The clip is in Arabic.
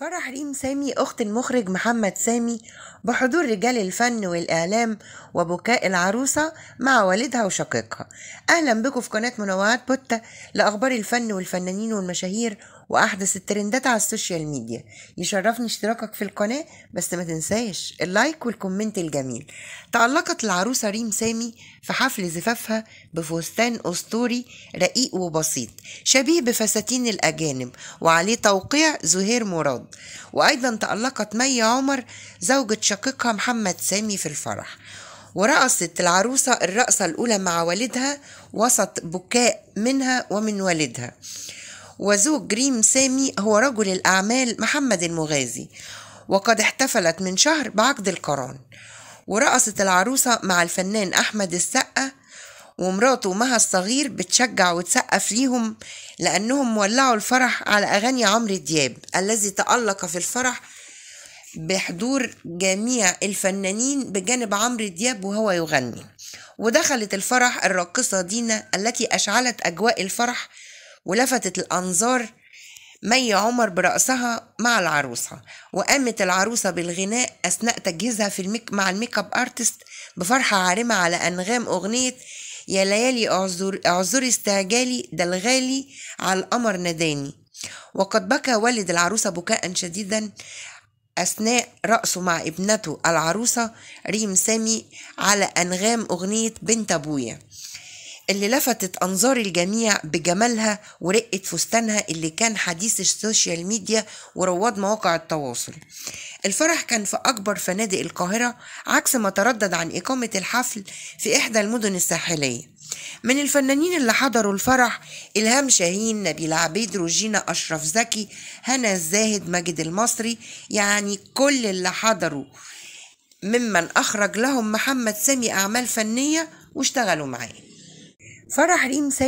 فرح ريم سامي أخت المخرج محمد سامي بحضور رجال الفن والإعلام وبكاء العروسة مع والدها وشقيقها أهلا بكم في قناة منوعات بوتا لأخبار الفن والفنانين والمشاهير واحدث الترندات على السوشيال ميديا يشرفني اشتراكك في القناه بس ما تنساش اللايك والكومنت الجميل تعلقت العروسه ريم سامي في حفل زفافها بفستان اسطوري رقيق وبسيط شبيه بفساتين الاجانب وعليه توقيع زهير مراد وايضا تالقت مي عمر زوجة شقيقها محمد سامي في الفرح ورقصت العروسة الرقصة الأولى مع والدها وسط بكاء منها ومن والدها وزوج ريم سامي هو رجل الأعمال محمد المغازي وقد احتفلت من شهر بعقد القران ورقصت العروسة مع الفنان أحمد السقا ومراته مها الصغير بتشجع وتسقف ليهم لأنهم ولعوا الفرح على أغاني عمرو دياب الذي تألق في الفرح بحضور جميع الفنانين بجانب عمرو دياب وهو يغني ودخلت الفرح الراقصة دينا التي أشعلت أجواء الفرح ولفتت الأنظار مي عمر برأسها مع العروسة وقامت العروسة بالغناء أثناء تجهيزها في الميك مع الميك اب ارتست بفرحة عارمة على أنغام أغنية يا ليالي اعذر اعذري استعجالي ده الغالي على القمر ناداني وقد بكى والد العروسة بكاء شديدا أثناء رأسه مع ابنته العروسة ريم سامي على أنغام أغنية بنت أبويا اللي لفتت أنظار الجميع بجمالها ورقة فستانها اللي كان حديث السوشيال ميديا ورواد مواقع التواصل الفرح كان في أكبر فنادق القاهرة عكس ما تردد عن إقامة الحفل في إحدى المدن الساحلية من الفنانين اللي حضروا الفرح إلهام شاهين نبيل عبيد روجينا أشرف زكي هنا الزاهد ماجد المصري يعني كل اللي حضروا ممن أخرج لهم محمد سامي أعمال فنية واشتغلوا معاه فرح ريم سامي